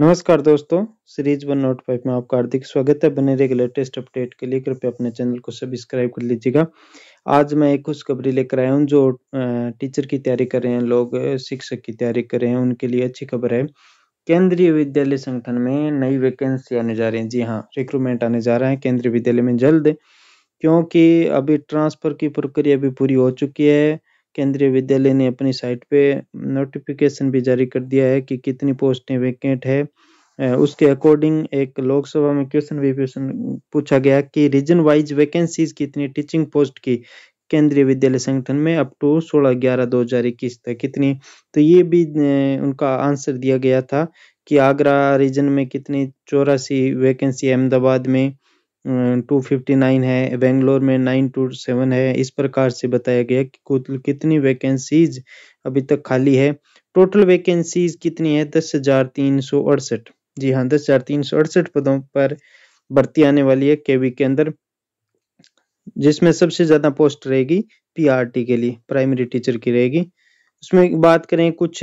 नमस्कार दोस्तों series one note five में आपका हार्दिक स्वागत है बने रहिएगा लेटेस्ट अपडेट के लिए कृपया अपने चैनल को सब्सक्राइब कर लीजिएगा आज मैं एक खुशखबरी लेकर आया हूँ जो टीचर की तैयारी कर रहे हैं लोग शिक्षक की तैयारी कर रहे हैं उनके लिए अच्छी खबर है केंद्रीय विद्यालय संगठन में नई वैकेंसी आने जा रही है जी हाँ रिक्रूटमेंट आने जा रहा है केंद्रीय विद्यालय में जल्द क्योंकि अभी ट्रांसफर की प्रक्रिया भी पूरी हो चुकी है केंद्रीय विद्यालय ने अपनी साइट पे नोटिफिकेशन भी जारी कर दिया है कि कितनी पोस्टें वैकेंट है उसके अकॉर्डिंग एक लोकसभा में क्वेश्चन भी क्वेश्चन पूछा गया कि रीजन वाइज वैकेंसीज कितनी टीचिंग पोस्ट की केंद्रीय विद्यालय संगठन में अप टू सोलह ग्यारह दो हजार इक्कीस तक कितनी तो ये भी उनका आंसर दिया गया था कि आगरा रीजन में कितनी चौरासी वैकेंसी अहमदाबाद में टू फिफ्टी नाइन है बेंगलोर में नाइन टू सेवन है इस प्रकार से बताया गया कि कुल कितनी वैकेंसीज अभी तक खाली है टोटल वैकेंसीज कितनी है दस हजार तीन सौ अड़सठ जी हाँ दस हजार तीन सौ अड़सठ पदों पर भर्ती आने वाली है केवी के अंदर जिसमें सबसे ज्यादा पोस्ट रहेगी पीआरटी के लिए प्राइमरी टीचर की रहेगी उसमें बात करें कुछ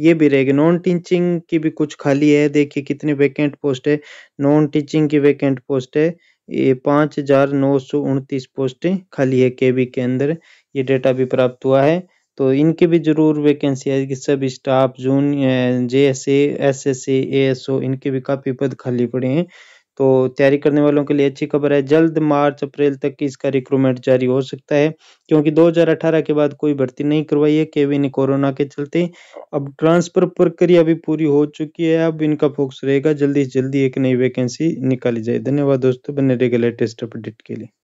ये भी रहेगी नॉन टीचिंग की भी कुछ खाली है देखिए कितनी वैकेंट पोस्ट है नॉन टीचिंग की वैकेंट पोस्ट है ये पांच हजार नौ सौ उनतीस पोस्टें खाली है केबी के अंदर ये डेटा भी प्राप्त हुआ है तो इनकी भी जरूर वैकेंसी आएगी सब स्टाफ जून J S S S A S O इनके भी काफी पद खाली पड़े हैं तो तैयारी करने वालों के लिए अच्छी खबर है जल्द मार्च अप्रैल तक इसका रिक्रूटमेंट जारी हो सकता है क्योंकि 2018 के बाद कोई भर्ती नहीं करवाई है केवी ने कोरोना के चलते अब ट्रांसफर प्रक्रिया भी पूरी हो चुकी है अब इनका फोकस रहेगा जल्दी से जल्दी एक नई वैकेंसी निकाली जाए धन्यवाद दोस्तों बने रहेगा लेटेस्ट अपडेट के लिए